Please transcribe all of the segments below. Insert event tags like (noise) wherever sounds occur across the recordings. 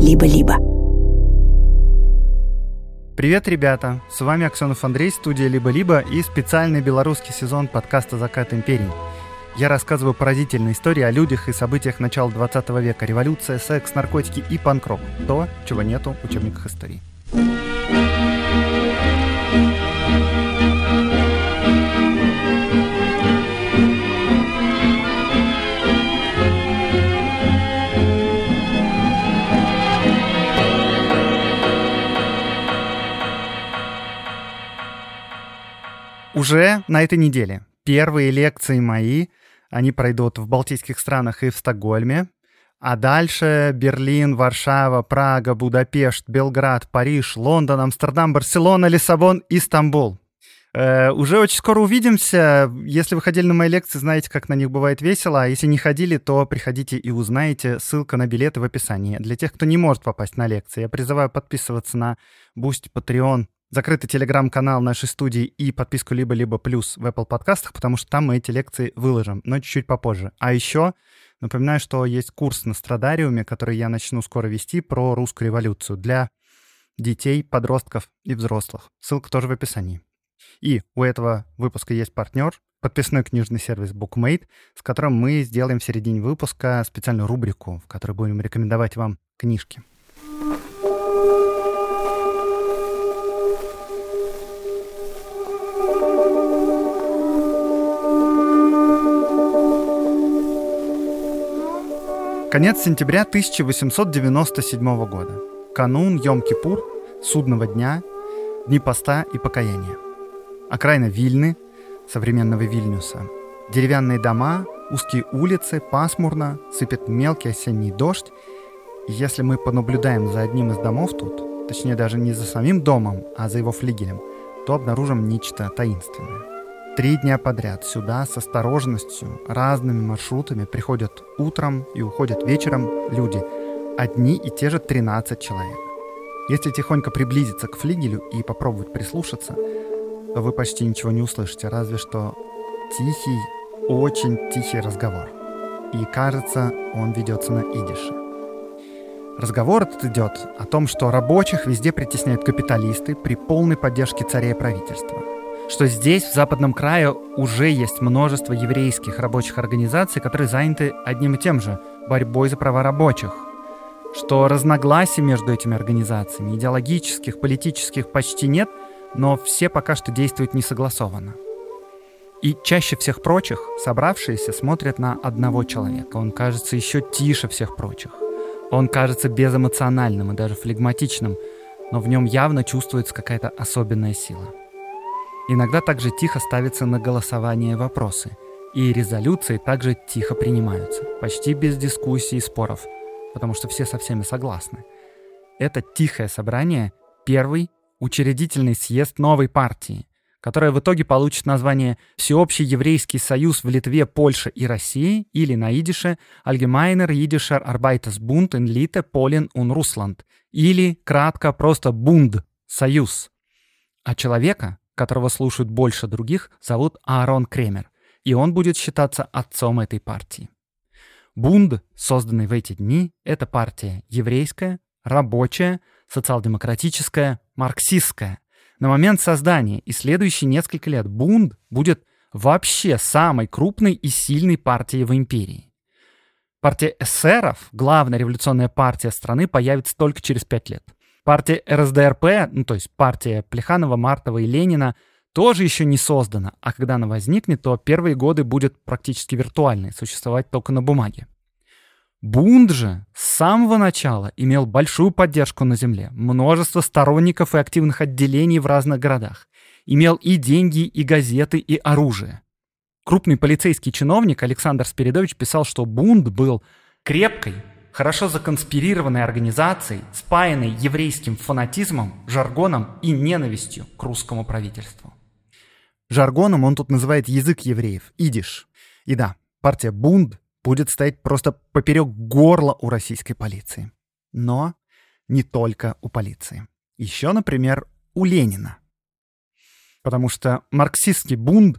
либо-либо. Привет, ребята! С вами Аксенов Андрей, студия «Либо-либо» и специальный белорусский сезон подкаста «Закат империи». Я рассказываю поразительные истории о людях и событиях начала 20 века. Революция, секс, наркотики и панк-рок. То, чего нету в учебниках истории. Уже на этой неделе первые лекции мои, они пройдут в Балтийских странах и в Стокгольме. А дальше Берлин, Варшава, Прага, Будапешт, Белград, Париж, Лондон, Амстердам, Барселона, Лиссабон и Стамбул. Э, уже очень скоро увидимся. Если вы ходили на мои лекции, знаете, как на них бывает весело. А если не ходили, то приходите и узнаете. Ссылка на билеты в описании. Для тех, кто не может попасть на лекции, я призываю подписываться на Boost, Patreon, закрытый телеграм-канал нашей студии и подписку либо-либо плюс в Apple подкастах, потому что там мы эти лекции выложим, но чуть-чуть попозже. А еще напоминаю, что есть курс на Страдариуме, который я начну скоро вести про русскую революцию для детей, подростков и взрослых. Ссылка тоже в описании. И у этого выпуска есть партнер, подписной книжный сервис BookMate, с которым мы сделаем в середине выпуска специальную рубрику, в которой будем рекомендовать вам книжки. Конец сентября 1897 года. Канун Йом-Кипур, Судного дня, Дни поста и покаяния. Окраина Вильны, современного Вильнюса. Деревянные дома, узкие улицы, пасмурно, сыпет мелкий осенний дождь. И если мы понаблюдаем за одним из домов тут, точнее даже не за самим домом, а за его флигелем, то обнаружим нечто таинственное. Три дня подряд сюда с осторожностью, разными маршрутами приходят утром и уходят вечером люди. Одни и те же 13 человек. Если тихонько приблизиться к флигелю и попробовать прислушаться, то вы почти ничего не услышите, разве что тихий, очень тихий разговор. И кажется, он ведется на идише. Разговор этот идет о том, что рабочих везде притесняют капиталисты при полной поддержке царя и правительства что здесь, в Западном крае, уже есть множество еврейских рабочих организаций, которые заняты одним и тем же – борьбой за права рабочих. Что разногласий между этими организациями, идеологических, политических почти нет, но все пока что действуют несогласованно. И чаще всех прочих собравшиеся смотрят на одного человека. Он кажется еще тише всех прочих. Он кажется безэмоциональным и даже флегматичным, но в нем явно чувствуется какая-то особенная сила – Иногда также тихо ставятся на голосование вопросы. И резолюции также тихо принимаются, почти без дискуссий и споров, потому что все со всеми согласны. Это тихое собрание — первый учредительный съезд новой партии, которая в итоге получит название «Всеобщий еврейский союз в Литве, Польше и России» или на идише «Allgemeiner jüdischer Arbeitersbund in Lite, Polen und Русланд или кратко просто «Бунд» — «Союз». А человека, которого слушают больше других, зовут Аарон Кремер, и он будет считаться отцом этой партии. Бунд, созданный в эти дни, это партия еврейская, рабочая, социал-демократическая, марксистская. На момент создания и следующие несколько лет Бунд будет вообще самой крупной и сильной партией в империи. Партия эсеров, главная революционная партия страны, появится только через пять лет – Партия РСДРП, ну то есть партия Плеханова, Мартова и Ленина, тоже еще не создана, а когда она возникнет, то первые годы будет практически виртуальной, существовать только на бумаге. Бунд же с самого начала имел большую поддержку на земле, множество сторонников и активных отделений в разных городах, имел и деньги, и газеты, и оружие. Крупный полицейский чиновник Александр Спиридович писал, что Бунд был крепкой, хорошо законспирированной организацией, спаянной еврейским фанатизмом, жаргоном и ненавистью к русскому правительству. Жаргоном он тут называет язык евреев, идиш. И да, партия Бунд будет стоять просто поперек горла у российской полиции. Но не только у полиции. Еще, например, у Ленина. Потому что марксистский Бунд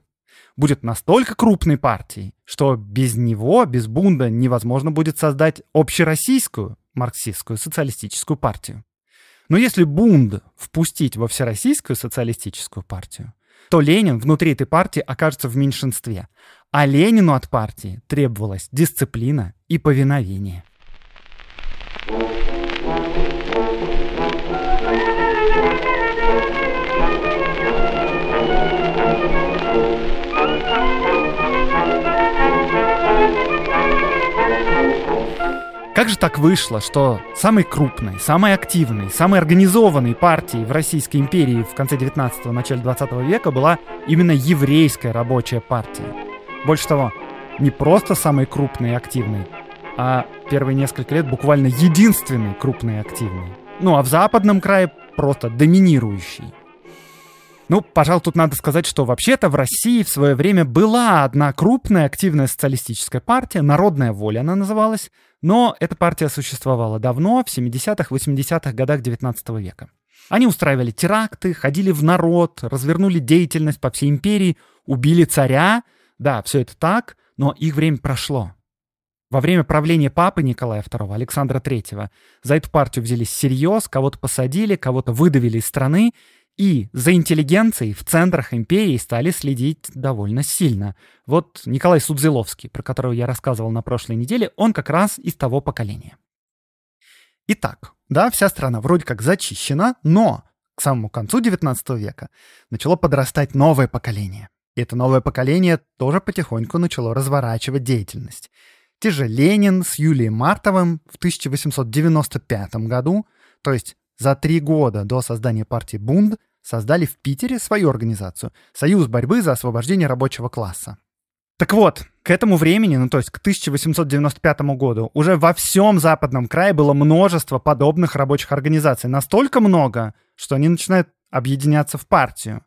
будет настолько крупной партией, что без него, без Бунда невозможно будет создать общероссийскую марксистскую социалистическую партию. Но если Бунд впустить во Всероссийскую социалистическую партию, то Ленин внутри этой партии окажется в меньшинстве. А Ленину от партии требовалась дисциплина и повиновение. Как же так вышло, что самой крупной, самой активной, самой организованной партией в Российской империи в конце 19-го, начале 20 века была именно еврейская рабочая партия? Больше того, не просто самой крупной и активной, а первые несколько лет буквально единственной крупной и активной. Ну а в западном крае просто доминирующий. Ну, пожалуй, тут надо сказать, что вообще-то в России в свое время была одна крупная активная социалистическая партия, «Народная воля» она называлась, но эта партия существовала давно, в 70-х, 80-х годах 19 века. Они устраивали теракты, ходили в народ, развернули деятельность по всей империи, убили царя. Да, все это так, но их время прошло. Во время правления папы Николая II, Александра III, за эту партию взялись всерьез, кого-то посадили, кого-то выдавили из страны, и за интеллигенцией в центрах империи стали следить довольно сильно. Вот Николай Судзиловский, про которого я рассказывал на прошлой неделе, он как раз из того поколения. Итак, да, вся страна вроде как зачищена, но к самому концу XIX века начало подрастать новое поколение. И это новое поколение тоже потихоньку начало разворачивать деятельность. Те же Ленин с Юлией Мартовым в 1895 году, то есть за три года до создания партии «Бунд» создали в Питере свою организацию «Союз борьбы за освобождение рабочего класса». Так вот, к этому времени, ну то есть к 1895 году, уже во всем западном крае было множество подобных рабочих организаций. Настолько много, что они начинают объединяться в партию.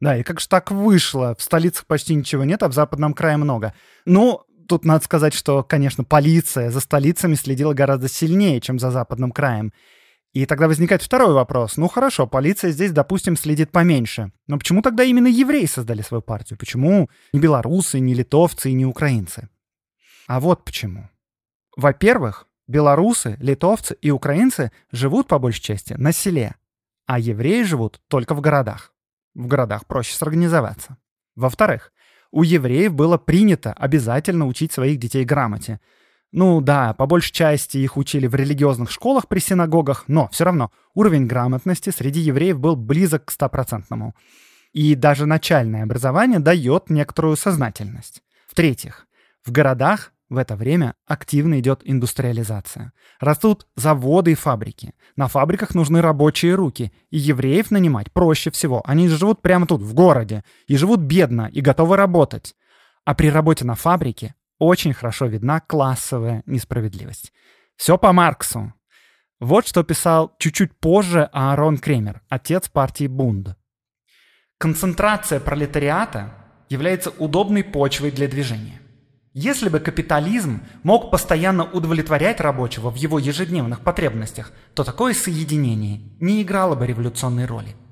Да, и как же так вышло? В столицах почти ничего нет, а в западном крае много. Ну, тут надо сказать, что, конечно, полиция за столицами следила гораздо сильнее, чем за западным краем. И тогда возникает второй вопрос. Ну хорошо, полиция здесь, допустим, следит поменьше. Но почему тогда именно евреи создали свою партию? Почему не белорусы, не литовцы и не украинцы? А вот почему. Во-первых, белорусы, литовцы и украинцы живут по большей части на селе, а евреи живут только в городах. В городах проще сорганизоваться. Во-вторых, у евреев было принято обязательно учить своих детей грамоте – ну да, по большей части их учили в религиозных школах при синагогах, но все равно уровень грамотности среди евреев был близок к стопроцентному. И даже начальное образование дает некоторую сознательность. В-третьих, в городах в это время активно идет индустриализация. Растут заводы и фабрики. На фабриках нужны рабочие руки, и евреев нанимать проще всего. Они живут прямо тут, в городе, и живут бедно, и готовы работать. А при работе на фабрике очень хорошо видна классовая несправедливость. Все по Марксу. Вот что писал чуть-чуть позже Аарон Кремер, отец партии Бунд. Концентрация пролетариата является удобной почвой для движения. Если бы капитализм мог постоянно удовлетворять рабочего в его ежедневных потребностях, то такое соединение не играло бы революционной роли –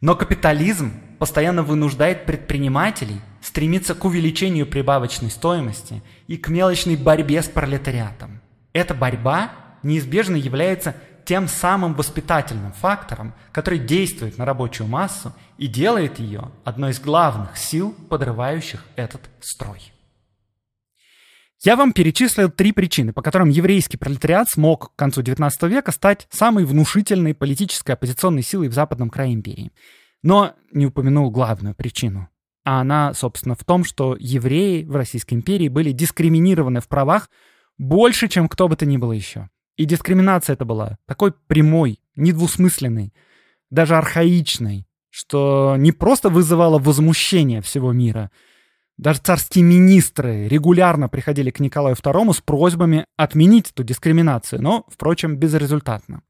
но капитализм постоянно вынуждает предпринимателей стремиться к увеличению прибавочной стоимости и к мелочной борьбе с пролетариатом. Эта борьба неизбежно является тем самым воспитательным фактором, который действует на рабочую массу и делает ее одной из главных сил, подрывающих этот строй. Я вам перечислил три причины, по которым еврейский пролетариат смог к концу XIX века стать самой внушительной политической оппозиционной силой в западном крае империи. Но не упомянул главную причину. А она, собственно, в том, что евреи в Российской империи были дискриминированы в правах больше, чем кто бы то ни было еще. И дискриминация это была такой прямой, недвусмысленной, даже архаичной, что не просто вызывало возмущение всего мира — даже царские министры регулярно приходили к Николаю II с просьбами отменить эту дискриминацию, но, впрочем, безрезультатно.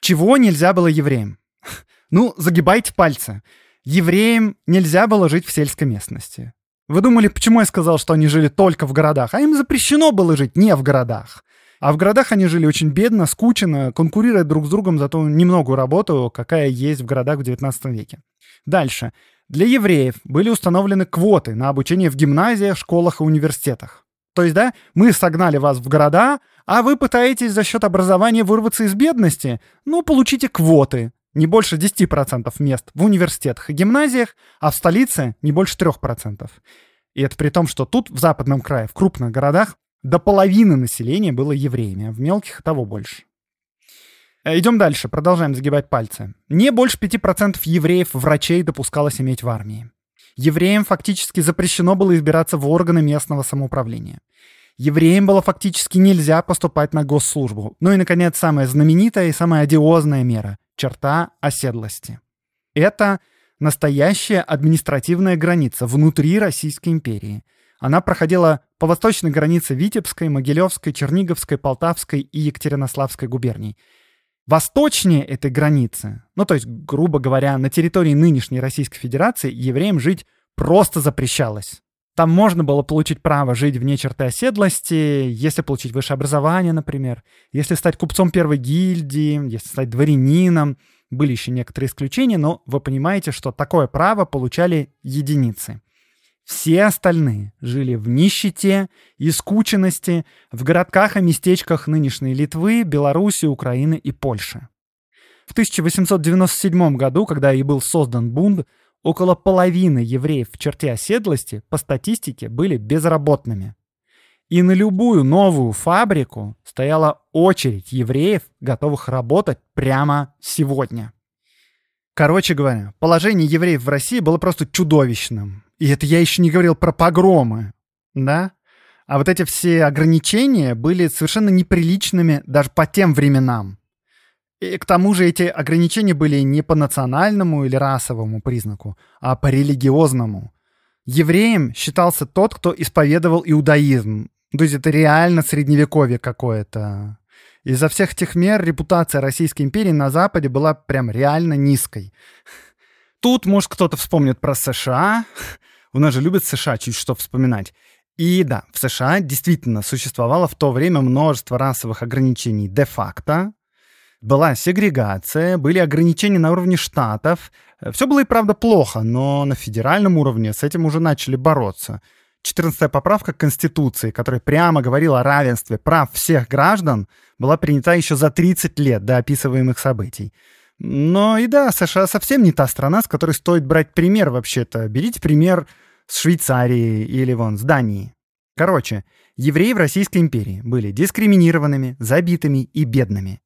Чего нельзя было евреям? (laughs) Ну, загибайте пальцы. Евреям нельзя было жить в сельской местности. Вы думали, почему я сказал, что они жили только в городах? А им запрещено было жить не в городах. А в городах они жили очень бедно, скучно, конкурируя друг с другом за ту немногую работу, какая есть в городах в XIX веке. Дальше. Для евреев были установлены квоты на обучение в гимназиях, школах и университетах. То есть, да, мы согнали вас в города, а вы пытаетесь за счет образования вырваться из бедности, ну, получите квоты. Не больше 10% мест в университетах и гимназиях, а в столице не больше 3%. И это при том, что тут, в западном крае, в крупных городах, до половины населения было евреями, а в мелких того больше. Э, идем дальше, продолжаем загибать пальцы. Не больше 5% евреев-врачей допускалось иметь в армии. Евреям фактически запрещено было избираться в органы местного самоуправления. Евреям было фактически нельзя поступать на госслужбу. Ну и, наконец, самая знаменитая и самая одиозная мера — черта оседлости. Это настоящая административная граница внутри Российской империи. Она проходила по восточной границе Витебской, Могилевской, Черниговской, Полтавской и Екатеринославской губерний — Восточнее этой границы, ну то есть, грубо говоря, на территории нынешней Российской Федерации евреям жить просто запрещалось. Там можно было получить право жить вне черты оседлости, если получить высшее образование, например, если стать купцом первой гильдии, если стать дворянином. Были еще некоторые исключения, но вы понимаете, что такое право получали единицы. Все остальные жили в нищете и скученности в городках и местечках нынешней Литвы, Белоруссии, Украины и Польши. В 1897 году, когда и был создан Бунд, около половины евреев в черте оседлости по статистике были безработными. И на любую новую фабрику стояла очередь евреев, готовых работать прямо сегодня. Короче говоря, положение евреев в России было просто чудовищным. И это я еще не говорил про погромы, да? А вот эти все ограничения были совершенно неприличными даже по тем временам. И к тому же эти ограничения были не по национальному или расовому признаку, а по религиозному. Евреем считался тот, кто исповедовал иудаизм. То есть это реально средневековье какое-то. Из-за всех этих мер репутация Российской империи на Западе была прям реально низкой. Тут, может, кто-то вспомнит про США, у нас же любят США чуть что вспоминать. И да, в США действительно существовало в то время множество расовых ограничений де-факто. Была сегрегация, были ограничения на уровне штатов. Э, Все было и правда плохо, но на федеральном уровне с этим уже начали бороться. 14-я поправка Конституции, которая прямо говорила о равенстве прав всех граждан, была принята еще за 30 лет до описываемых событий. Но и да, США совсем не та страна, с которой стоит брать пример вообще-то. Берите пример с Швейцарии или вон с Дании. Короче, евреи в Российской империи были дискриминированными, забитыми и бедными.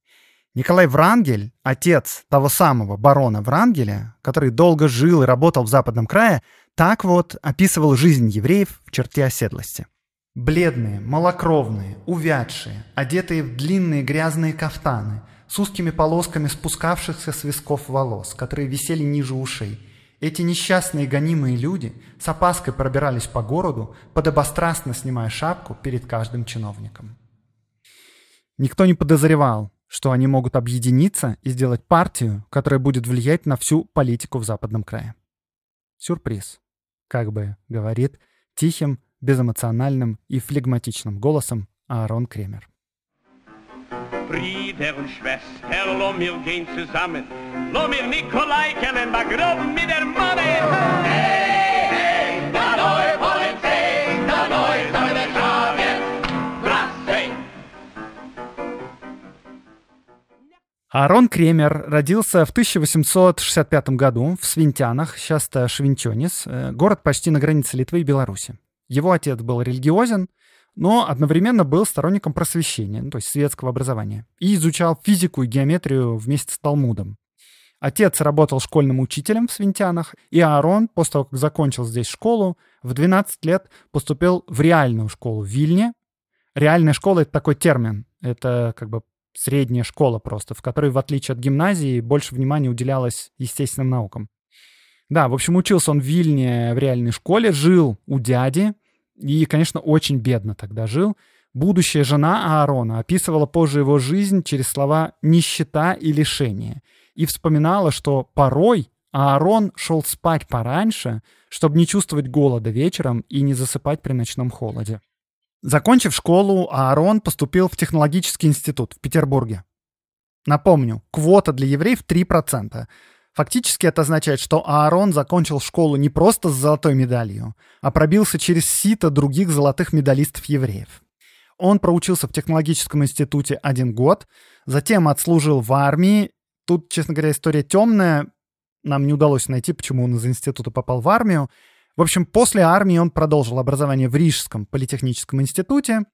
Николай Врангель, отец того самого барона Врангеля, который долго жил и работал в Западном крае, так вот описывал жизнь евреев в черте оседлости. Бледные, малокровные, увядшие, одетые в длинные грязные кафтаны – с узкими полосками спускавшихся с висков волос, которые висели ниже ушей. Эти несчастные гонимые люди с опаской пробирались по городу, подобострастно снимая шапку перед каждым чиновником. Никто не подозревал, что они могут объединиться и сделать партию, которая будет влиять на всю политику в Западном крае. Сюрприз. Как бы говорит тихим, безэмоциональным и флегматичным голосом Аарон Кремер. Brüdern, Schwestern, lo mir gehen zusammen. Lo mir Nikolai kennen, war grob mit der Mann. Hey, hey, da neue Polizei, da neue Soldatschaben. Brassey! Аарон Кремер родился в 1865 году в Свинтянах, сейчас это Швинчонис, город почти на границе Литвы и Беларуси. Его отец был религиозен, но одновременно был сторонником просвещения, ну, то есть светского образования, и изучал физику и геометрию вместе с Талмудом. Отец работал школьным учителем в Свинтянах, и Аарон, после того, как закончил здесь школу, в 12 лет поступил в реальную школу в Вильне. Реальная школа — это такой термин. Это как бы средняя школа просто, в которой, в отличие от гимназии, больше внимания уделялось естественным наукам. Да, в общем, учился он в Вильне в реальной школе, жил у дяди — и, конечно, очень бедно тогда жил. Будущая жена Аарона описывала позже его жизнь через слова «нищета» и «лишение» и вспоминала, что порой Аарон шел спать пораньше, чтобы не чувствовать голода вечером и не засыпать при ночном холоде. Закончив школу, Аарон поступил в технологический институт в Петербурге. Напомню, квота для евреев 3%. Фактически это означает, что Аарон закончил школу не просто с золотой медалью, а пробился через сито других золотых медалистов-евреев. Он проучился в технологическом институте один год, затем отслужил в армии. Тут, честно говоря, история темная. Нам не удалось найти, почему он из института попал в армию. В общем, после армии он продолжил образование в Рижском политехническом институте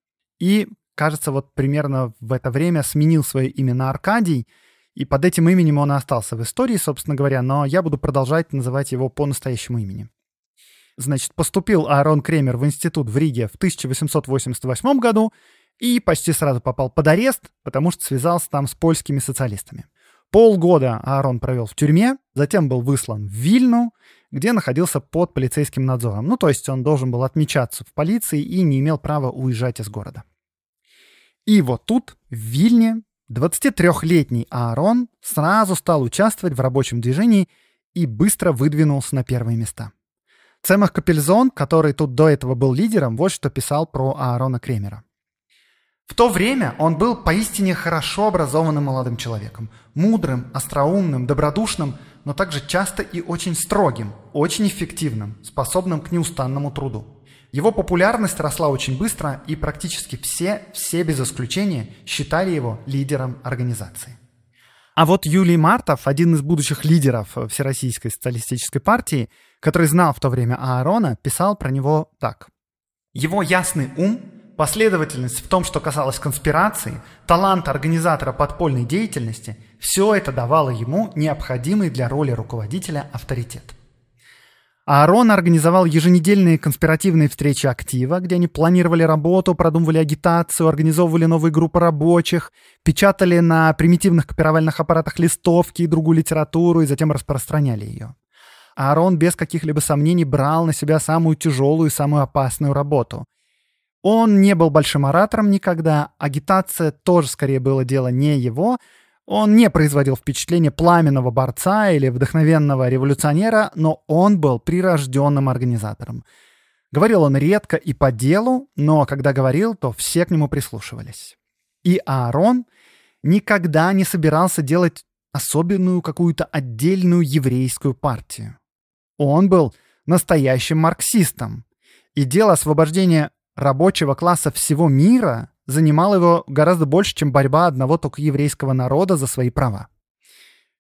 и, кажется, вот примерно в это время сменил свое имя на Аркадий – и под этим именем он и остался в истории, собственно говоря, но я буду продолжать называть его по настоящему имени. Значит, поступил Аарон Кремер в институт в Риге в 1888 году и почти сразу попал под арест, потому что связался там с польскими социалистами. Полгода Аарон провел в тюрьме, затем был выслан в Вильну, где находился под полицейским надзором. Ну, то есть он должен был отмечаться в полиции и не имел права уезжать из города. И вот тут, в Вильне, 23-летний Аарон сразу стал участвовать в рабочем движении и быстро выдвинулся на первые места. Цемах Капельзон, который тут до этого был лидером, вот что писал про Аарона Кремера. В то время он был поистине хорошо образованным молодым человеком, мудрым, остроумным, добродушным, но также часто и очень строгим, очень эффективным, способным к неустанному труду. Его популярность росла очень быстро, и практически все, все без исключения, считали его лидером организации. А вот Юлий Мартов, один из будущих лидеров э, Всероссийской социалистической партии, который знал в то время Аарона, писал про него так. Его ясный ум, последовательность в том, что касалось конспирации, талант организатора подпольной деятельности – все это давало ему необходимый для роли руководителя авторитет. Аарон организовал еженедельные конспиративные встречи актива, где они планировали работу, продумывали агитацию, организовывали новые группы рабочих, печатали на примитивных копировальных аппаратах листовки и другую литературу и затем распространяли ее. Аарон без каких-либо сомнений брал на себя самую тяжелую и самую опасную работу. Он не был большим оратором никогда, агитация тоже скорее было дело не его — он не производил впечатление пламенного борца или вдохновенного революционера, но он был прирожденным организатором. Говорил он редко и по делу, но когда говорил, то все к нему прислушивались. И Аарон никогда не собирался делать особенную какую-то отдельную еврейскую партию. Он был настоящим марксистом, и дело освобождения рабочего класса всего мира Занимал его гораздо больше, чем борьба одного только еврейского народа за свои права.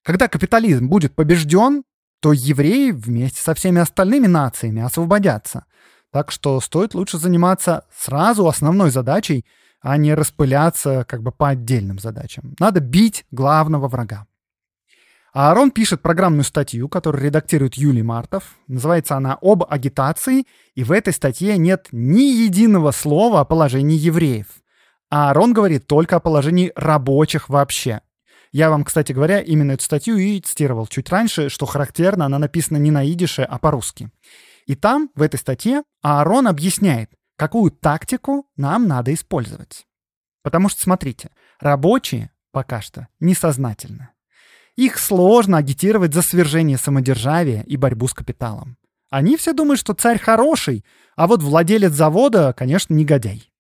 Когда капитализм будет побежден, то евреи вместе со всеми остальными нациями освободятся. Так что стоит лучше заниматься сразу основной задачей, а не распыляться как бы по отдельным задачам. Надо бить главного врага. Аарон пишет программную статью, которую редактирует Юлий Мартов. Называется она «Об агитации», и в этой статье нет ни единого слова о положении евреев. А Арон говорит только о положении рабочих вообще. Я вам, кстати говоря, именно эту статью и цитировал чуть раньше, что характерно, она написана не на идише, а по-русски. И там, в этой статье, Аарон объясняет, какую тактику нам надо использовать. Потому что, смотрите, рабочие пока что несознательны. Их сложно агитировать за свержение самодержавия и борьбу с капиталом. Они все думают, что царь хороший, а вот владелец завода, конечно, негодяй.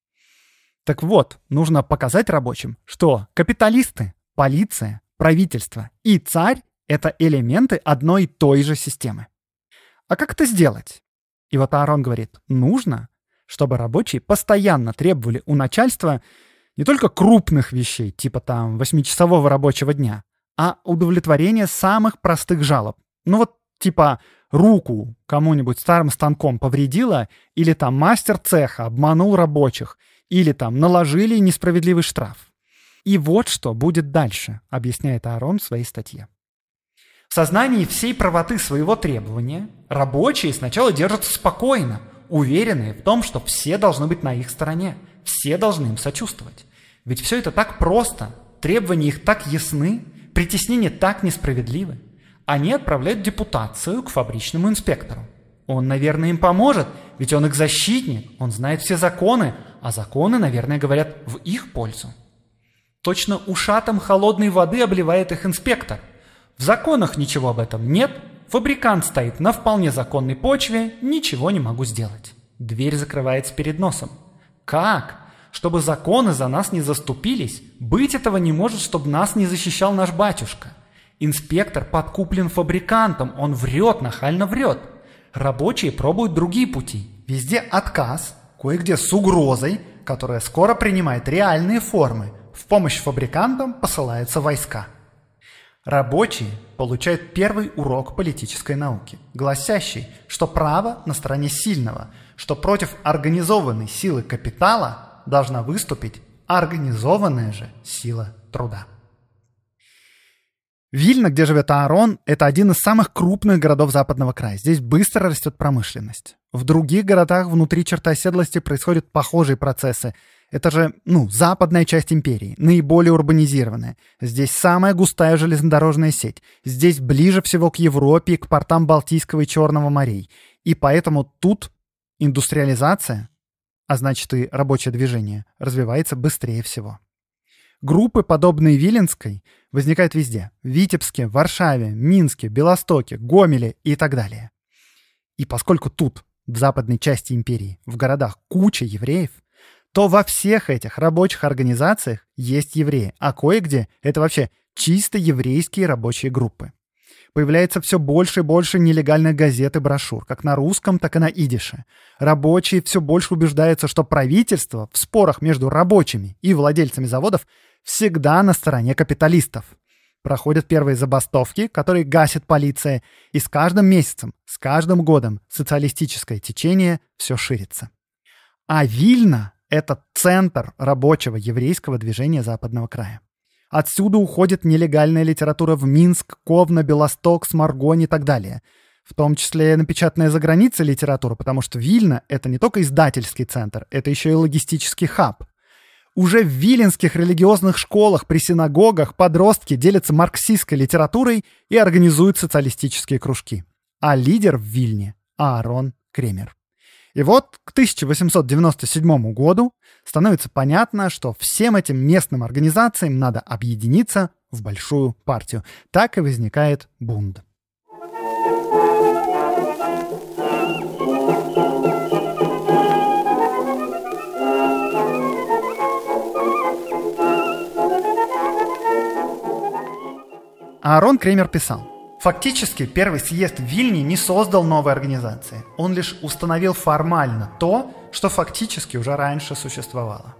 Так вот, нужно показать рабочим, что капиталисты, полиция, правительство и царь — это элементы одной и той же системы. А как это сделать? И вот Аарон говорит, нужно, чтобы рабочие постоянно требовали у начальства не только крупных вещей, типа там восьмичасового рабочего дня, а удовлетворение самых простых жалоб. Ну вот типа руку кому-нибудь старым станком повредила или там мастер цеха обманул рабочих — или там наложили несправедливый штраф. И вот что будет дальше, объясняет Аарон в своей статье. В сознании всей правоты своего требования рабочие сначала держатся спокойно, уверенные в том, что все должны быть на их стороне, все должны им сочувствовать. Ведь все это так просто, требования их так ясны, притеснения так несправедливы. Они отправляют депутацию к фабричному инспектору. Он, наверное, им поможет, ведь он их защитник, он знает все законы, а законы, наверное, говорят в их пользу. Точно ушатом холодной воды обливает их инспектор. В законах ничего об этом нет, фабрикант стоит на вполне законной почве, ничего не могу сделать. Дверь закрывается перед носом. Как? Чтобы законы за нас не заступились? Быть этого не может, чтобы нас не защищал наш батюшка. Инспектор подкуплен фабрикантом, он врет, нахально врет рабочие пробуют другие пути. Везде отказ, кое-где с угрозой, которая скоро принимает реальные формы. В помощь фабрикантам посылаются войска. Рабочие получают первый урок политической науки, гласящий, что право на стороне сильного, что против организованной силы капитала должна выступить организованная же сила труда. Вильна, где живет Аарон, это один из самых крупных городов западного края. Здесь быстро растет промышленность. В других городах внутри черты оседлости происходят похожие процессы. Это же, ну, западная часть империи, наиболее урбанизированная. Здесь самая густая железнодорожная сеть. Здесь ближе всего к Европе к портам Балтийского и Черного морей. И поэтому тут индустриализация, а значит и рабочее движение, развивается быстрее всего. Группы, подобные Виленской, возникают везде. В Витебске, Варшаве, Минске, Белостоке, Гомеле и так далее. И поскольку тут, в западной части империи, в городах куча евреев, то во всех этих рабочих организациях есть евреи, а кое-где это вообще чисто еврейские рабочие группы. Появляется все больше и больше нелегальных газет и брошюр, как на русском, так и на идише. Рабочие все больше убеждаются, что правительство в спорах между рабочими и владельцами заводов всегда на стороне капиталистов. Проходят первые забастовки, которые гасит полиция, и с каждым месяцем, с каждым годом социалистическое течение все ширится. А Вильна — это центр рабочего еврейского движения Западного края. Отсюда уходит нелегальная литература в Минск, Ковна, Белосток, Сморгонь и так далее. В том числе напечатанная за границей литература, потому что Вильна — это не только издательский центр, это еще и логистический хаб. Уже в виленских религиозных школах при синагогах подростки делятся марксистской литературой и организуют социалистические кружки. А лидер в Вильне – Аарон Кремер. И вот к 1897 году становится понятно, что всем этим местным организациям надо объединиться в большую партию. Так и возникает Бунд. Аарон Кремер писал, Фактически первый съезд в Вильне не создал новой организации. Он лишь установил формально то, что фактически уже раньше существовало.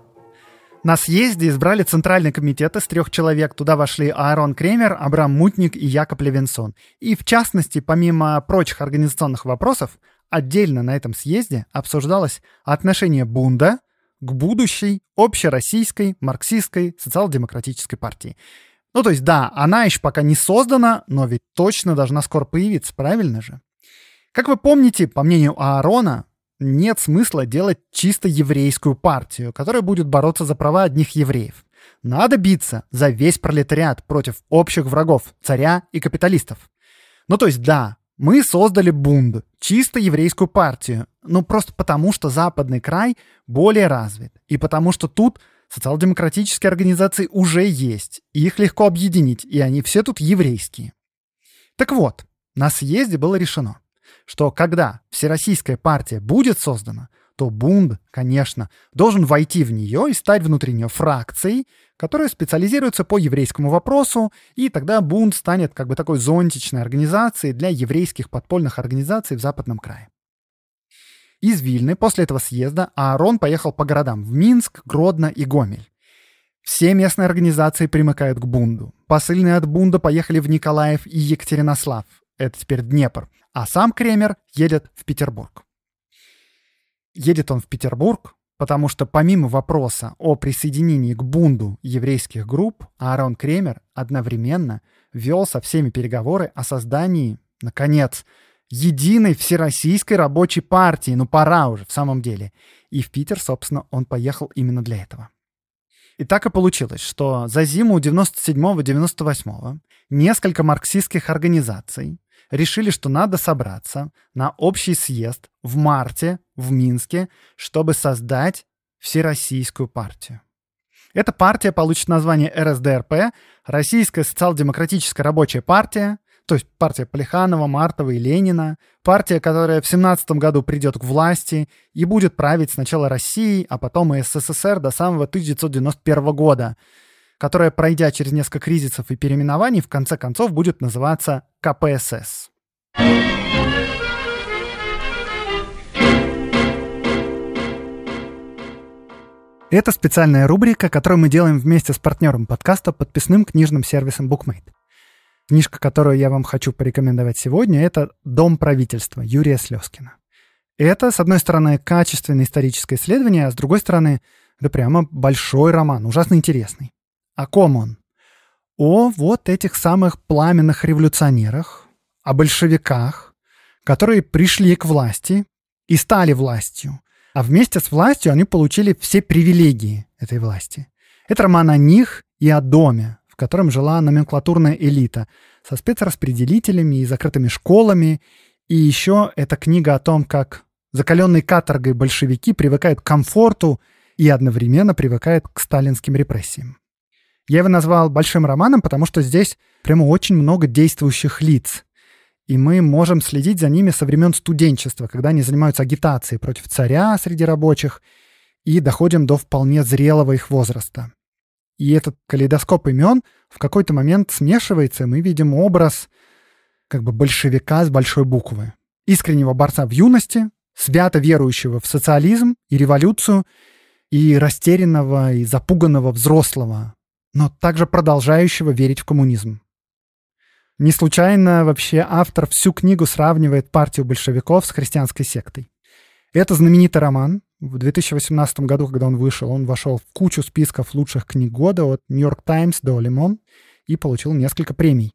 На съезде избрали Центральный комитет из трех человек. Туда вошли Аарон Кремер, Абрам Мутник и Якоб Левинсон. И в частности, помимо прочих организационных вопросов, отдельно на этом съезде обсуждалось отношение Бунда к будущей общероссийской марксистской социал-демократической партии – ну, то есть, да, она еще пока не создана, но ведь точно должна скоро появиться, правильно же? Как вы помните, по мнению Аарона, нет смысла делать чисто еврейскую партию, которая будет бороться за права одних евреев. Надо биться за весь пролетариат против общих врагов, царя и капиталистов. Ну то есть да, мы создали Бунд, чисто еврейскую партию, ну просто потому, что западный край более развит, и потому что тут Социал-демократические организации уже есть, и их легко объединить, и они все тут еврейские. Так вот, на съезде было решено, что когда Всероссийская партия будет создана, то Бунд, конечно, должен войти в нее и стать внутренней фракцией, которая специализируется по еврейскому вопросу, и тогда Бунд станет как бы такой зонтичной организацией для еврейских подпольных организаций в Западном крае. Из Вильны после этого съезда а Аарон поехал по городам в Минск, Гродно и Гомель. Все местные организации примыкают к Бунду. Посыльные от Бунда поехали в Николаев и Екатеринослав, это теперь Днепр, а сам Кремер едет в Петербург. Едет он в Петербург, потому что помимо вопроса о присоединении к Бунду еврейских групп, Аарон Кремер одновременно вел со всеми переговоры о создании, наконец, единой всероссийской рабочей партии. Ну пора уже, в самом деле. И в Питер, собственно, он поехал именно для этого. И так и получилось, что за зиму 97-98 несколько марксистских организаций решили, что надо собраться на общий съезд в марте в Минске, чтобы создать Всероссийскую партию. Эта партия получит название РСДРП, Российская социал-демократическая рабочая партия, то есть партия Плеханова, Мартова и Ленина, партия, которая в 17 году придет к власти и будет править сначала Россией, а потом и СССР до самого 1991 года, которая, пройдя через несколько кризисов и переименований, в конце концов будет называться КПСС. Это специальная рубрика, которую мы делаем вместе с партнером подкаста, подписным книжным сервисом BookMate. Книжка, которую я вам хочу порекомендовать сегодня, это «Дом правительства» Юрия Слезкина. Это, с одной стороны, качественное историческое исследование, а с другой стороны, это прямо большой роман, ужасно интересный. О ком он? О вот этих самых пламенных революционерах, о большевиках, которые пришли к власти и стали властью. А вместе с властью они получили все привилегии этой власти. Это роман о них и о доме, в котором жила номенклатурная элита со спецраспределителями и закрытыми школами. И еще эта книга о том, как закаленные каторгой большевики привыкают к комфорту и одновременно привыкают к сталинским репрессиям. Я его назвал большим романом, потому что здесь прямо очень много действующих лиц. И мы можем следить за ними со времен студенчества, когда они занимаются агитацией против царя среди рабочих, и доходим до вполне зрелого их возраста. И этот калейдоскоп имен в какой-то момент смешивается, и мы видим образ как бы большевика с большой буквы. Искреннего борца в юности, свято верующего в социализм и революцию, и растерянного и запуганного взрослого, но также продолжающего верить в коммунизм. Не случайно вообще автор всю книгу сравнивает партию большевиков с христианской сектой. Это знаменитый роман, в 2018 году, когда он вышел, он вошел в кучу списков лучших книг года от New York Times до Лимон и получил несколько премий.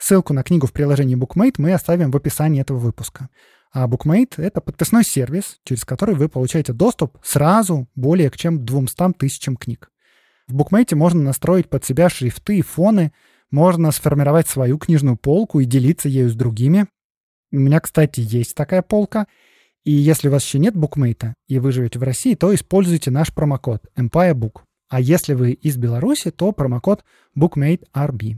Ссылку на книгу в приложении BookMate мы оставим в описании этого выпуска. А BookMate — это подписной сервис, через который вы получаете доступ сразу более к чем 200 тысячам книг. В BookMate можно настроить под себя шрифты и фоны, можно сформировать свою книжную полку и делиться ею с другими. У меня, кстати, есть такая полка — и если у вас еще нет букмейта, и вы живете в России, то используйте наш промокод EmpireBook. А если вы из Беларуси, то промокод BookmateRB.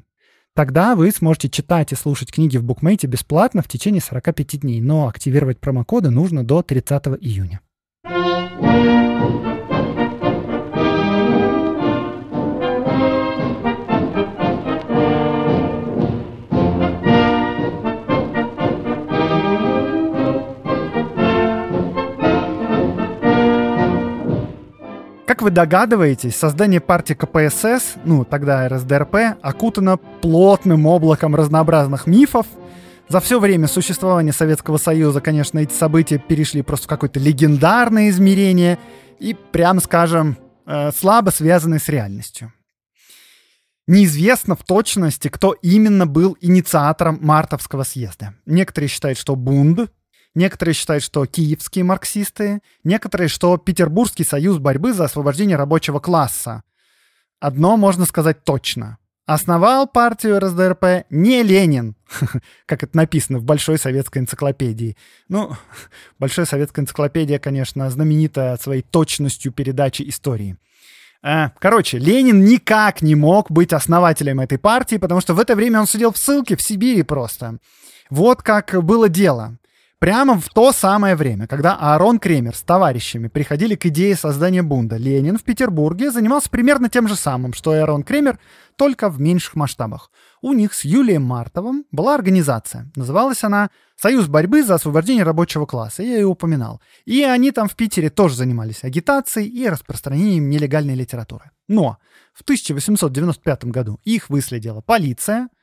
Тогда вы сможете читать и слушать книги в букмейте бесплатно в течение 45 дней, но активировать промокоды нужно до 30 июня. Как вы догадываетесь, создание партии КПСС, ну тогда РСДРП, окутано плотным облаком разнообразных мифов. За все время существования Советского Союза, конечно, эти события перешли просто в какое-то легендарное измерение и, прям скажем, э, слабо связаны с реальностью. Неизвестно в точности, кто именно был инициатором Мартовского съезда. Некоторые считают, что Бунд, Некоторые считают, что киевские марксисты, некоторые, что Петербургский союз борьбы за освобождение рабочего класса. Одно можно сказать точно. Основал партию РСДРП не Ленин, (laughs) как это написано в Большой советской энциклопедии. Ну, (laughs) Большая советская энциклопедия, конечно, знаменита своей точностью передачи истории. А, короче, Ленин никак не мог быть основателем этой партии, потому что в это время он сидел в ссылке в Сибири просто. Вот как было дело. Прямо в то самое время, когда Аарон Кремер с товарищами приходили к идее создания бунда, Ленин в Петербурге занимался примерно тем же самым, что и Аарон Кремер, только в меньших масштабах. У них с Юлием Мартовым была организация. Называлась она «Союз борьбы за освобождение рабочего класса», я ее упоминал. И они там в Питере тоже занимались агитацией и распространением нелегальной литературы. Но в 1895 году их выследила полиция –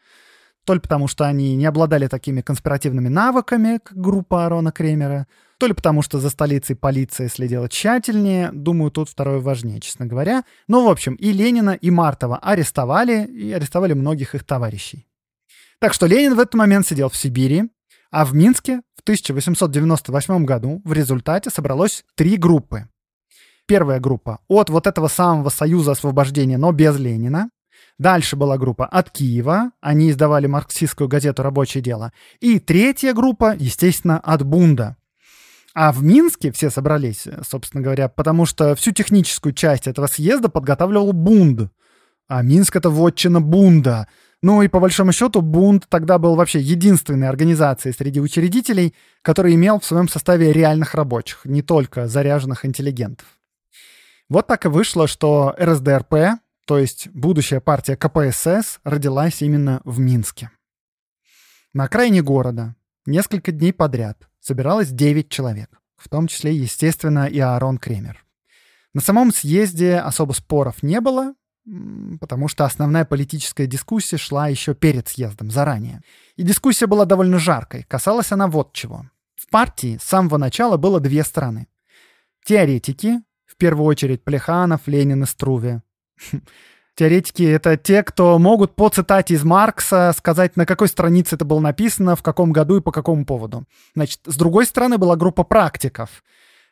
то ли потому, что они не обладали такими конспиративными навыками, как группа Арона Кремера, то ли потому, что за столицей полиция следила тщательнее. Думаю, тут второе важнее, честно говоря. Но ну, в общем, и Ленина, и Мартова арестовали, и арестовали многих их товарищей. Так что Ленин в этот момент сидел в Сибири, а в Минске в 1898 году в результате собралось три группы. Первая группа от вот этого самого Союза освобождения, но без Ленина. Дальше была группа от Киева, они издавали марксистскую газету «Рабочее дело». И третья группа, естественно, от Бунда. А в Минске все собрались, собственно говоря, потому что всю техническую часть этого съезда подготавливал Бунд. А Минск — это вотчина Бунда. Ну и по большому счету Бунд тогда был вообще единственной организацией среди учредителей, который имел в своем составе реальных рабочих, не только заряженных интеллигентов. Вот так и вышло, что РСДРП то есть будущая партия КПСС родилась именно в Минске. На окраине города несколько дней подряд собиралось 9 человек, в том числе, естественно, и Аарон Кремер. На самом съезде особо споров не было, потому что основная политическая дискуссия шла еще перед съездом, заранее. И дискуссия была довольно жаркой, касалась она вот чего. В партии с самого начала было две стороны. Теоретики, в первую очередь Плеханов, Ленин и Струве, (laughs) Теоретики — это те, кто могут по цитате из Маркса сказать, на какой странице это было написано, в каком году и по какому поводу. Значит, с другой стороны была группа практиков.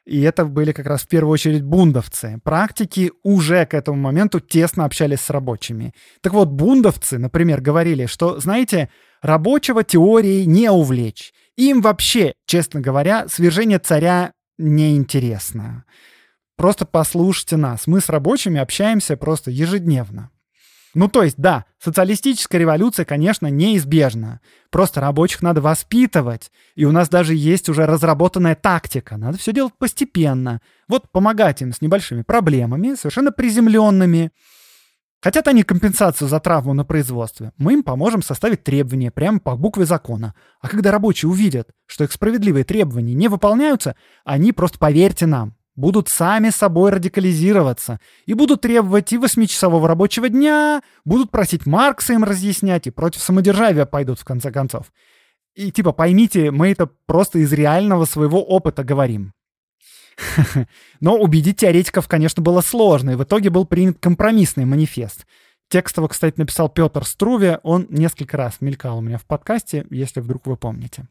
И это были как раз в первую очередь бундовцы. Практики уже к этому моменту тесно общались с рабочими. Так вот, бундовцы, например, говорили, что, знаете, рабочего теорией не увлечь. Им вообще, честно говоря, свержение царя неинтересно. интересно. Просто послушайте нас. Мы с рабочими общаемся просто ежедневно. Ну то есть, да, социалистическая революция, конечно, неизбежна. Просто рабочих надо воспитывать. И у нас даже есть уже разработанная тактика. Надо все делать постепенно. Вот помогать им с небольшими проблемами, совершенно приземленными. Хотят они компенсацию за травму на производстве, мы им поможем составить требования прямо по букве закона. А когда рабочие увидят, что их справедливые требования не выполняются, они просто, поверьте нам, будут сами собой радикализироваться и будут требовать и восьмичасового рабочего дня, будут просить Маркса им разъяснять и против самодержавия пойдут в конце концов. И типа поймите, мы это просто из реального своего опыта говорим. (laughs) Но убедить теоретиков, конечно, было сложно, и в итоге был принят компромиссный манифест. Текст его, кстати, написал Петр Струве, он несколько раз мелькал у меня в подкасте, если вдруг вы помните.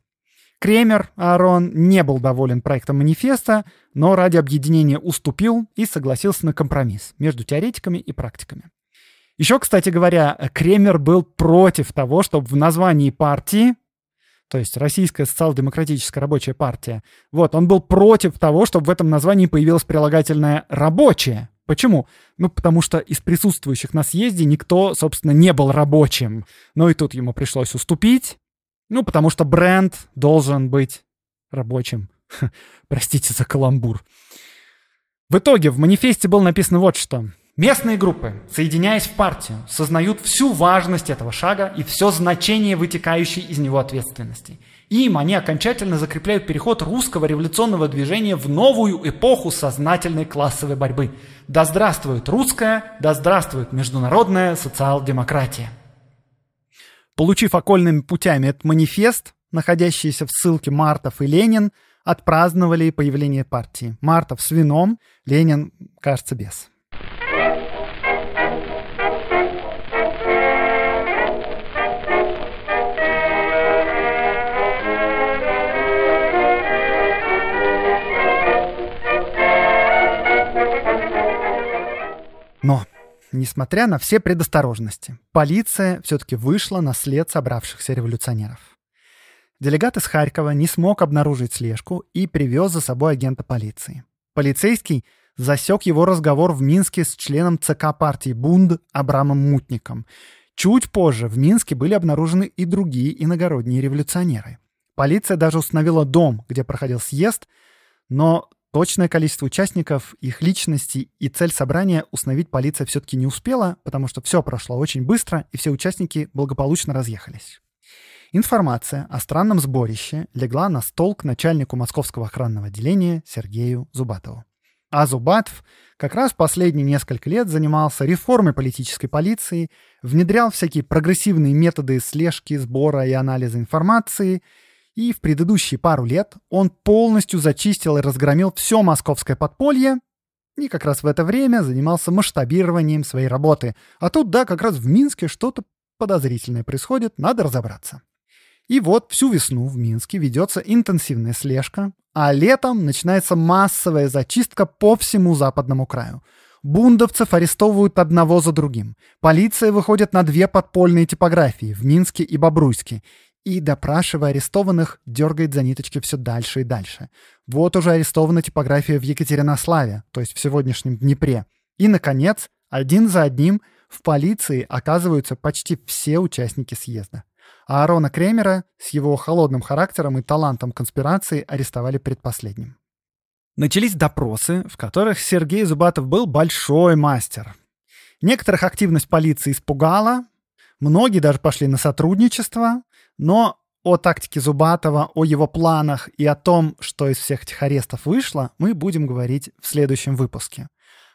Кремер Аарон не был доволен проектом манифеста, но ради объединения уступил и согласился на компромисс между теоретиками и практиками. Еще, кстати говоря, Кремер был против того, чтобы в названии партии, то есть Российская социал-демократическая рабочая партия, вот, он был против того, чтобы в этом названии появилось прилагательное «рабочее». Почему? Ну, потому что из присутствующих на съезде никто, собственно, не был рабочим. Но ну, и тут ему пришлось уступить, ну, потому что бренд должен быть рабочим. Простите за каламбур. В итоге в манифесте было написано вот что. Местные группы, соединяясь в партию, сознают всю важность этого шага и все значение вытекающей из него ответственности. Им они окончательно закрепляют переход русского революционного движения в новую эпоху сознательной классовой борьбы. Да здравствует русская, да здравствует международная социал-демократия. Получив окольными путями этот манифест, находящийся в ссылке Мартов и Ленин, отпраздновали появление партии. Мартов с вином, Ленин, кажется, без. Но несмотря на все предосторожности, полиция все-таки вышла на след собравшихся революционеров. Делегат из Харькова не смог обнаружить слежку и привез за собой агента полиции. Полицейский засек его разговор в Минске с членом ЦК партии Бунд Абрамом Мутником. Чуть позже в Минске были обнаружены и другие иногородние революционеры. Полиция даже установила дом, где проходил съезд, но Точное количество участников, их личности и цель собрания установить полиция все-таки не успела, потому что все прошло очень быстро, и все участники благополучно разъехались. Информация о странном сборище легла на стол к начальнику московского охранного отделения Сергею Зубатову. А Зубатов как раз последние несколько лет занимался реформой политической полиции, внедрял всякие прогрессивные методы слежки, сбора и анализа информации – и в предыдущие пару лет он полностью зачистил и разгромил все московское подполье и как раз в это время занимался масштабированием своей работы. А тут, да, как раз в Минске что-то подозрительное происходит, надо разобраться. И вот всю весну в Минске ведется интенсивная слежка, а летом начинается массовая зачистка по всему западному краю. Бундовцев арестовывают одного за другим. Полиция выходит на две подпольные типографии в Минске и Бобруйске и, допрашивая арестованных, дергает за ниточки все дальше и дальше. Вот уже арестована типография в Екатеринославе, то есть в сегодняшнем Днепре. И, наконец, один за одним в полиции оказываются почти все участники съезда. А Арона Кремера с его холодным характером и талантом конспирации арестовали предпоследним. Начались допросы, в которых Сергей Зубатов был большой мастер. Некоторых активность полиции испугала, многие даже пошли на сотрудничество, но о тактике Зубатова, о его планах и о том, что из всех этих арестов вышло, мы будем говорить в следующем выпуске.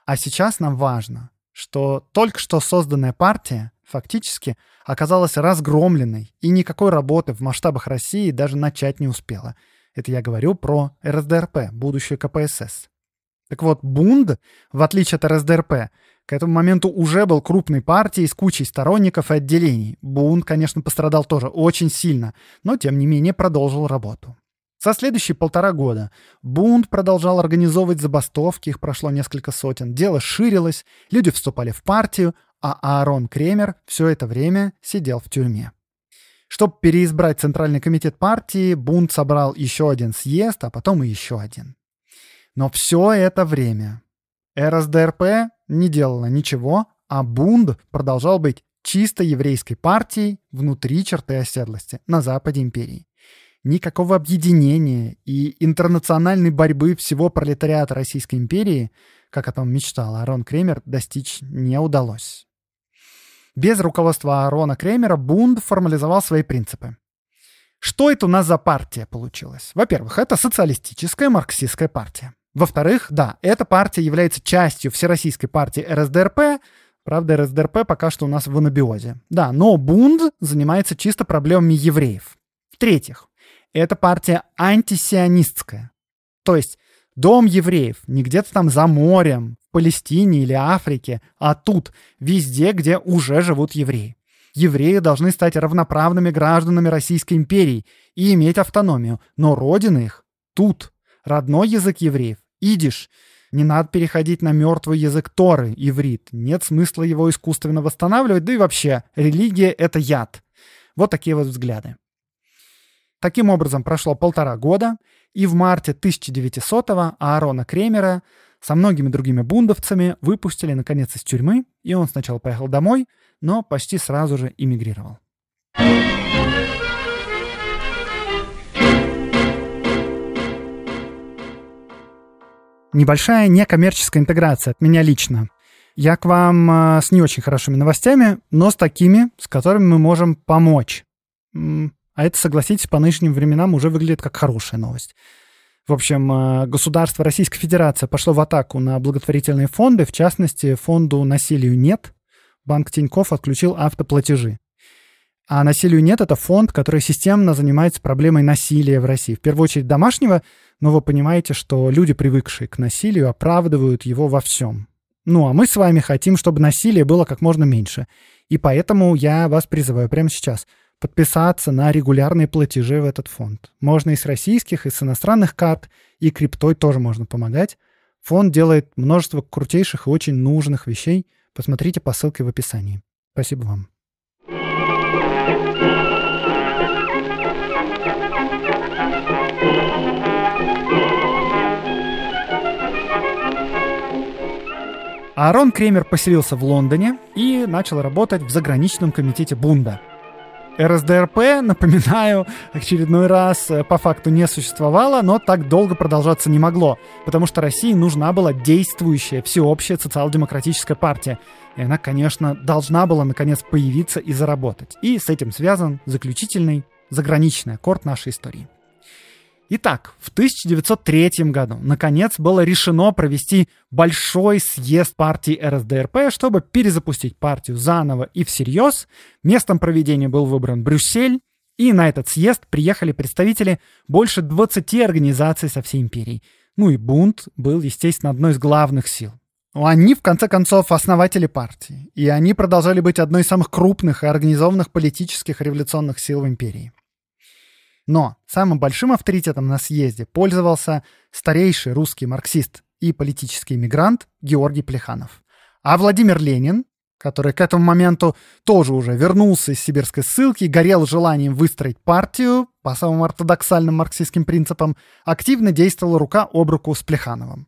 А сейчас нам важно, что только что созданная партия фактически оказалась разгромленной, и никакой работы в масштабах России даже начать не успела. Это я говорю про РСДРП, будущее КПСС. Так вот, Бунд, в отличие от РСДРП, к этому моменту уже был крупной партией с кучей сторонников и отделений. Бун, конечно, пострадал тоже очень сильно, но тем не менее продолжил работу. За следующие полтора года Бунт продолжал организовывать забастовки, их прошло несколько сотен, дело ширилось, люди вступали в партию, а Аарон Кремер все это время сидел в тюрьме. Чтобы переизбрать Центральный комитет партии, Бунт собрал еще один съезд, а потом и еще один. Но все это время РСДРП не делала ничего, а Бунд продолжал быть чисто еврейской партией внутри черты оседлости на западе империи. Никакого объединения и интернациональной борьбы всего пролетариата Российской империи, как о том мечтал Арон Кремер, достичь не удалось. Без руководства Арона Кремера Бунд формализовал свои принципы. Что это у нас за партия получилась? Во-первых, это социалистическая марксистская партия. Во-вторых, да, эта партия является частью всероссийской партии РСДРП, Правда, РСДРП пока что у нас в анабиозе. Да, но Бунд занимается чисто проблемами евреев. В-третьих, эта партия антисионистская. То есть дом евреев не где-то там за морем, в Палестине или Африке, а тут, везде, где уже живут евреи. Евреи должны стать равноправными гражданами Российской империи и иметь автономию, но родина их тут. Родной язык евреев идиш. Не надо переходить на мертвый язык Торы, иврит. Нет смысла его искусственно восстанавливать, да и вообще, религия — это яд. Вот такие вот взгляды. Таким образом, прошло полтора года, и в марте 1900-го Аарона Кремера со многими другими бундовцами выпустили, наконец, из тюрьмы, и он сначала поехал домой, но почти сразу же эмигрировал. небольшая некоммерческая интеграция от меня лично. Я к вам э, с не очень хорошими новостями, но с такими, с которыми мы можем помочь. А это, согласитесь, по нынешним временам уже выглядит как хорошая новость. В общем, э, государство Российской Федерации пошло в атаку на благотворительные фонды, в частности, фонду «Насилию нет». Банк Тиньков отключил автоплатежи. А «Насилию нет» — это фонд, который системно занимается проблемой насилия в России. В первую очередь домашнего, но вы понимаете, что люди, привыкшие к насилию, оправдывают его во всем. Ну, а мы с вами хотим, чтобы насилие было как можно меньше. И поэтому я вас призываю прямо сейчас подписаться на регулярные платежи в этот фонд. Можно и с российских, и с иностранных карт, и криптой тоже можно помогать. Фонд делает множество крутейших и очень нужных вещей. Посмотрите по ссылке в описании. Спасибо вам. Аарон Кремер поселился в Лондоне и начал работать в заграничном комитете Бунда. РСДРП, напоминаю, очередной раз э, по факту не существовало, но так долго продолжаться не могло, потому что России нужна была действующая всеобщая социал-демократическая партия. И она, конечно, должна была наконец появиться и заработать. И с этим связан заключительный заграничный аккорд нашей истории. Итак, в 1903 году, наконец, было решено провести большой съезд партии РСДРП, чтобы перезапустить партию заново и всерьез. Местом проведения был выбран Брюссель, и на этот съезд приехали представители больше 20 организаций со всей империи. Ну и бунт был, естественно, одной из главных сил. Ну, они, в конце концов, основатели партии, и они продолжали быть одной из самых крупных и организованных политических революционных сил в империи. Но самым большим авторитетом на съезде пользовался старейший русский марксист и политический мигрант Георгий Плеханов. А Владимир Ленин, который к этому моменту тоже уже вернулся из сибирской ссылки, горел желанием выстроить партию по самым ортодоксальным марксистским принципам, активно действовала рука об руку с Плехановым.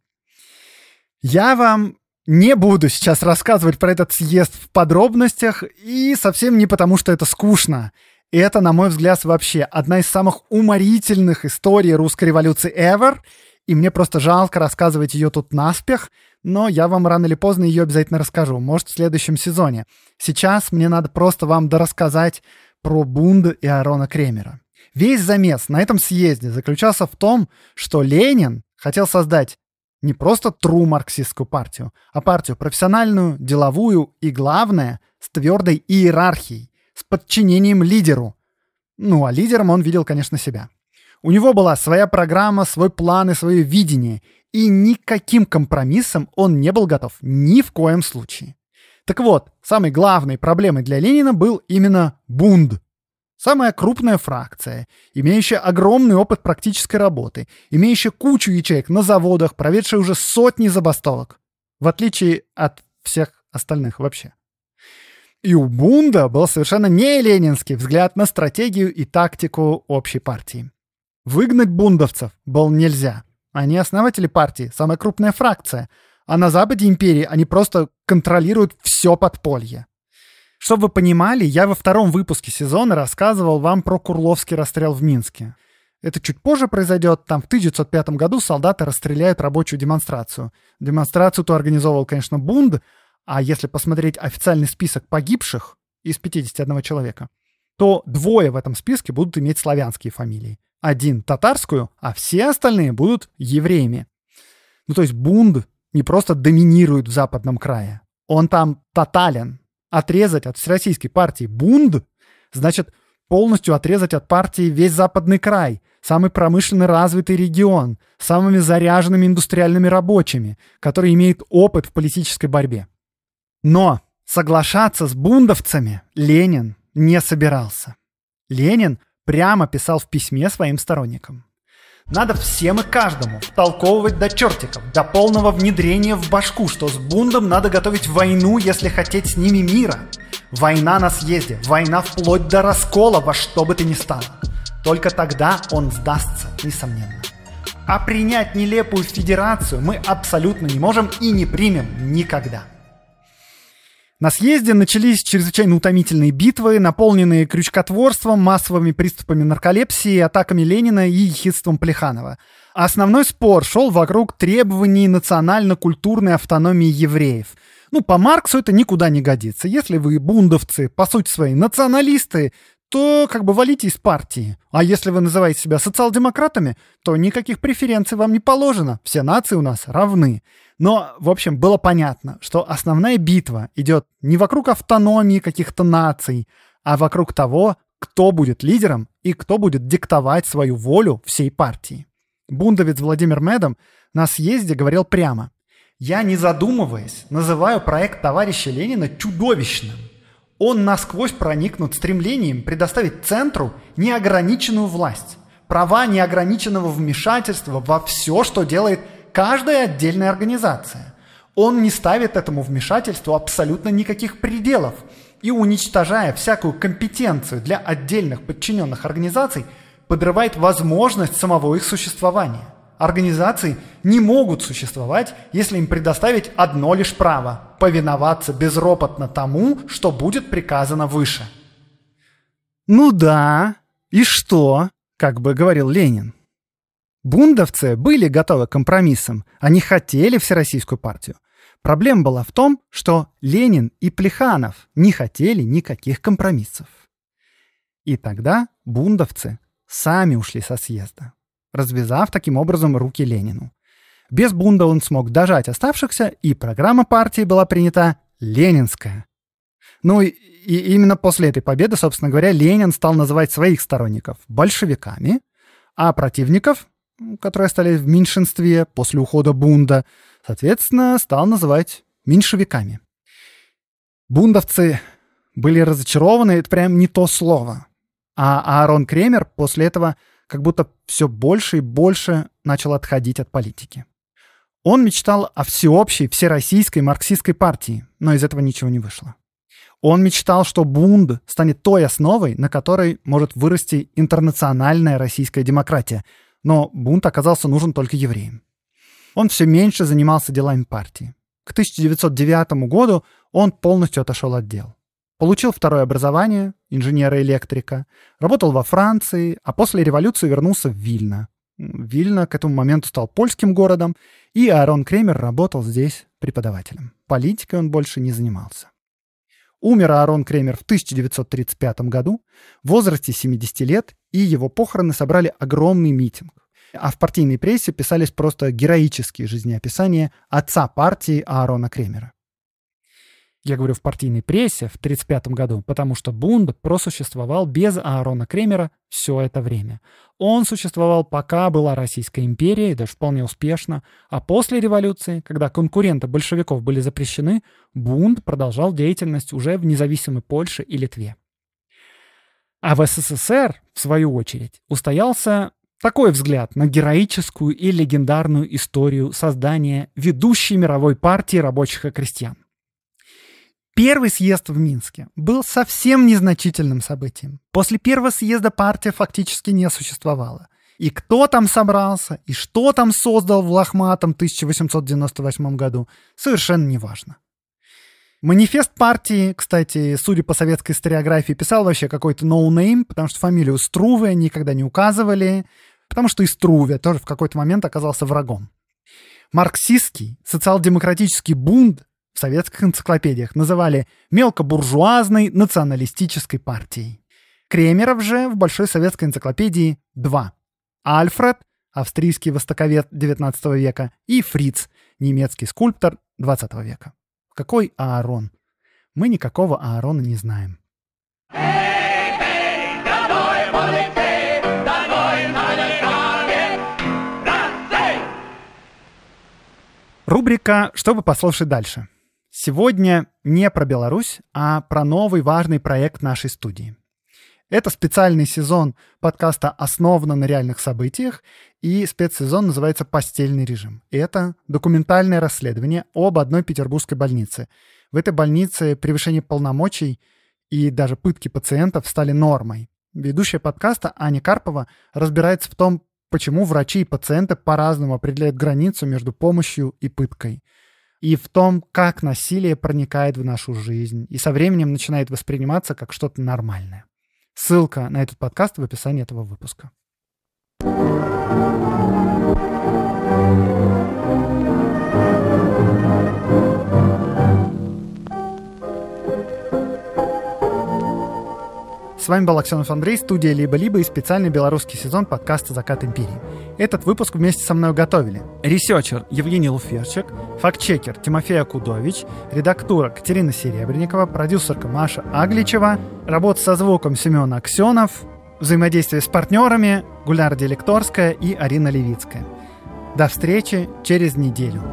Я вам не буду сейчас рассказывать про этот съезд в подробностях, и совсем не потому, что это скучно. И это, на мой взгляд, вообще одна из самых уморительных историй русской революции ever. И мне просто жалко рассказывать ее тут наспех, но я вам рано или поздно ее обязательно расскажу, может, в следующем сезоне. Сейчас мне надо просто вам дорассказать про Бунд и Арона Кремера. Весь замес на этом съезде заключался в том, что Ленин хотел создать не просто true марксистскую партию, а партию профессиональную, деловую и, главное, с твердой иерархией, с подчинением лидеру. Ну, а лидером он видел, конечно, себя. У него была своя программа, свой план и свое видение, и никаким компромиссом он не был готов ни в коем случае. Так вот, самой главной проблемой для Ленина был именно Бунд. Самая крупная фракция, имеющая огромный опыт практической работы, имеющая кучу ячеек на заводах, проведшая уже сотни забастовок. В отличие от всех остальных вообще. И у Бунда был совершенно не ленинский взгляд на стратегию и тактику общей партии. Выгнать бундовцев было нельзя. Они основатели партии, самая крупная фракция. А на западе империи они просто контролируют все подполье. Чтобы вы понимали, я во втором выпуске сезона рассказывал вам про Курловский расстрел в Минске. Это чуть позже произойдет. Там в 1905 году солдаты расстреляют рабочую демонстрацию. Демонстрацию-то организовывал, конечно, Бунд, а если посмотреть официальный список погибших из 51 человека, то двое в этом списке будут иметь славянские фамилии. Один — татарскую, а все остальные будут евреями. Ну то есть Бунд не просто доминирует в западном крае, он там тотален. Отрезать от всероссийской партии Бунд значит полностью отрезать от партии весь западный край, самый промышленно развитый регион, самыми заряженными индустриальными рабочими, который имеет опыт в политической борьбе. Но соглашаться с бундовцами Ленин не собирался. Ленин прямо писал в письме своим сторонникам. Надо всем и каждому толковывать до чертиков, до полного внедрения в башку, что с бундом надо готовить войну, если хотеть с ними мира. Война на съезде, война вплоть до раскола во что бы ты ни стало. Только тогда он сдастся, несомненно. А принять нелепую федерацию мы абсолютно не можем и не примем никогда. На съезде начались чрезвычайно утомительные битвы, наполненные крючкотворством, массовыми приступами нарколепсии, атаками Ленина и ехидством Плеханова. А основной спор шел вокруг требований национально-культурной автономии евреев. Ну, по Марксу это никуда не годится. Если вы бундовцы, по сути своей националисты, то как бы валите из партии. А если вы называете себя социал-демократами, то никаких преференций вам не положено. Все нации у нас равны. Но, в общем, было понятно, что основная битва идет не вокруг автономии каких-то наций, а вокруг того, кто будет лидером и кто будет диктовать свою волю всей партии. Бундовец Владимир Медом на съезде говорил прямо. «Я, не задумываясь, называю проект товарища Ленина чудовищным. Он насквозь проникнут стремлением предоставить центру неограниченную власть, права неограниченного вмешательства во все, что делает каждая отдельная организация. Он не ставит этому вмешательству абсолютно никаких пределов и, уничтожая всякую компетенцию для отдельных подчиненных организаций, подрывает возможность самого их существования. Организации не могут существовать, если им предоставить одно лишь право – повиноваться безропотно тому, что будет приказано выше. «Ну да, и что?» – как бы говорил Ленин. Бундовцы были готовы к компромиссам, они хотели всероссийскую партию. Проблема была в том, что Ленин и Плеханов не хотели никаких компромиссов. И тогда бундовцы сами ушли со съезда развязав таким образом руки Ленину. Без бунда он смог дожать оставшихся, и программа партии была принята «Ленинская». Ну и, и именно после этой победы, собственно говоря, Ленин стал называть своих сторонников большевиками, а противников, которые стали в меньшинстве после ухода бунда, соответственно, стал называть меньшевиками. Бундовцы были разочарованы, это прям не то слово. А Аарон Кремер после этого как будто все больше и больше начал отходить от политики. Он мечтал о всеобщей, всероссийской марксистской партии, но из этого ничего не вышло. Он мечтал, что Бунд станет той основой, на которой может вырасти интернациональная российская демократия, но Бунд оказался нужен только евреям. Он все меньше занимался делами партии. К 1909 году он полностью отошел от дел. Получил второе образование, инженера-электрика, работал во Франции, а после революции вернулся в Вильно. Вильно к этому моменту стал польским городом, и Аарон Кремер работал здесь преподавателем. Политикой он больше не занимался. Умер Аарон Кремер в 1935 году в возрасте 70 лет, и его похороны собрали огромный митинг. А в партийной прессе писались просто героические жизнеописания отца партии Аарона Кремера я говорю, в партийной прессе в 1935 году, потому что Бунд просуществовал без Аарона Кремера все это время. Он существовал, пока была Российская империя, и даже вполне успешно, а после революции, когда конкуренты большевиков были запрещены, Бунд продолжал деятельность уже в независимой Польше и Литве. А в СССР, в свою очередь, устоялся такой взгляд на героическую и легендарную историю создания ведущей мировой партии рабочих и крестьян. Первый съезд в Минске был совсем незначительным событием. После первого съезда партия фактически не существовала. И кто там собрался, и что там создал в Лохматом 1898 году, совершенно не важно. Манифест партии, кстати, судя по советской историографии, писал вообще какой-то ноунейм, no потому что фамилию Струве никогда не указывали, потому что и Струве тоже в какой-то момент оказался врагом. Марксистский социал-демократический бунт в советских энциклопедиях называли мелкобуржуазной националистической партией. Кремеров же в Большой советской энциклопедии два. Альфред, австрийский востоковед XIX века, и Фриц, немецкий скульптор XX века. Какой Аарон? Мы никакого Аарона не знаем. Рубрика «Чтобы послушать дальше». Сегодня не про Беларусь, а про новый важный проект нашей студии. Это специальный сезон подкаста «Основано на реальных событиях», и спецсезон называется «Постельный режим». это документальное расследование об одной петербургской больнице. В этой больнице превышение полномочий и даже пытки пациентов стали нормой. Ведущая подкаста Аня Карпова разбирается в том, почему врачи и пациенты по-разному определяют границу между помощью и пыткой – и в том, как насилие проникает в нашу жизнь и со временем начинает восприниматься как что-то нормальное. Ссылка на этот подкаст в описании этого выпуска. thank you С вами был Аксенов Андрей, студия «Либо-либо» и специальный белорусский сезон подкаста «Закат империи». Этот выпуск вместе со мной готовили ресерчер Евгений Луферчик, фактчекер Тимофей Акудович, редактура Катерина Серебренникова, продюсерка Маша Агличева, работа со звуком Семен Аксенов, взаимодействие с партнерами Гуляр Делекторская и Арина Левицкая. До встречи через неделю.